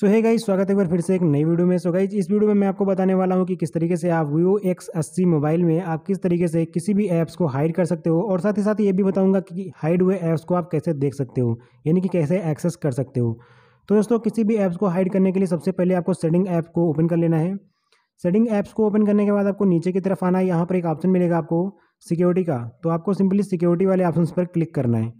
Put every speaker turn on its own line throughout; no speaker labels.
सो है गाइज स्वागत है एक बार फिर से एक नई वीडियो में सो गाई गाइज इस वीडियो में मैं आपको बताने वाला हूँ कि किस तरीके से आप वीवो एक्स अस्सी मोबाइल में आप किस तरीके से किसी भी ऐप्स को हाइड कर सकते हो और साथ ही साथ ये भी बताऊँगा कि हाइड हुए ऐप्स को आप कैसे देख सकते हो यानी कि कैसे एक्सेस कर सकते हो तो दोस्तों किसी भी ऐप्स को हाइड करने के लिए सबसे पहले आपको सेटिंग ऐप को ओपन कर लेना है सेटिंग ऐप्स को ओपन करने के बाद आपको नीचे की तरफ आना है यहाँ पर एक ऑप्शन मिलेगा आपको सिक्योरिटी का तो आपको सिंपली सिक्योरिटी वाले ऑप्शन पर क्लिक करना है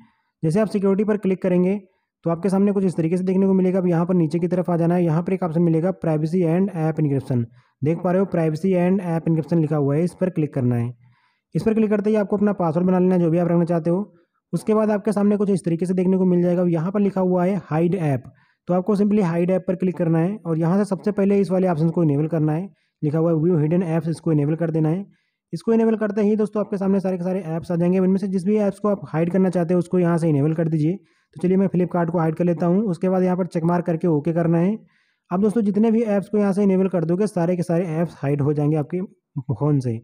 जैसे आप सिक्योरिटी पर क्लिक करेंगे तो आपके सामने कुछ इस तरीके से देखने को मिलेगा अब यहाँ पर नीचे की तरफ आ जाना है यहाँ पर एक ऑप्शन मिलेगा प्राइवेसी एंड ऐप इनक्रिप्शन देख पा रहे हो प्राइवेसी एंड ऐप इनक्रिप्शन लिखा हुआ है इस पर क्लिक करना है इस पर क्लिक करते ही आपको अपना पासवर्ड बना लेना है जो भी आप रखना चाहते हो उसके बाद आपके सामने कुछ इस तरीके से देखने को मिल जाएगा यहाँ पर लिखा हुआ है हाइड ऐप तो आपको सिंपली हाइड ऐप पर क्लिक करना है और यहाँ से सबसे पहले इस वाले ऑप्शन को इनेबल करना है लिखा हुआ है व्यू हिडन ऐप्स इसको इनेबल कर देना है इसको इनेबल करते ही दोस्तों आपके सामने सारे के सारे ऐप्स आ जाएंगे इनमें से जिस भी ऐप्स को आप हाइड करना चाहते हो उसको यहाँ से इनेबल कर दीजिए तो चलिए मैं फ्लिपकार्ट को हाइड कर लेता हूँ उसके बाद यहाँ पर चेकमार करके ओके करना है अब दोस्तों जितने भी ऐप्स को यहाँ से इनेबल कर दोगे सारे के सारे ऐप्स हाइड हो जाएंगे आपके फ़ोन से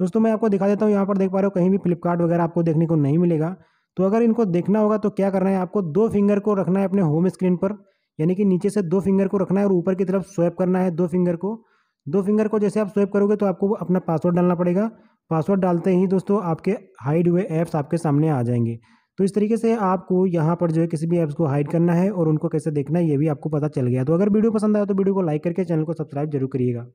दोस्तों मैं आपको दिखा देता हूँ यहाँ पर देख पा रहे हो कहीं भी फ्लिपकार्ट वगैरह आपको देखने को नहीं मिलेगा तो अगर इनको देखना होगा तो क्या करना है आपको दो फिंगर को रखना है अपने होम स्क्रीन पर यानी कि नीचे से दो फिंगर को रखना है और ऊपर की तरफ स्वैप करना है दो फिंगर को दो फिंगर को जैसे आप स्वैप करोगे तो आपको अपना पासवर्ड डालना पड़ेगा पासवर्ड डालते ही दोस्तों आपके हाइड हुए ऐप्स आपके सामने आ जाएंगे तो इस तरीके से आपको यहाँ पर जो है किसी भी ऐप्स को हाइड करना है और उनको कैसे देखना है ये भी आपको पता चल गया तो अगर वीडियो पसंद आया तो वीडियो को लाइक करके चैनल को सब्सक्राइब जरूर करिएगा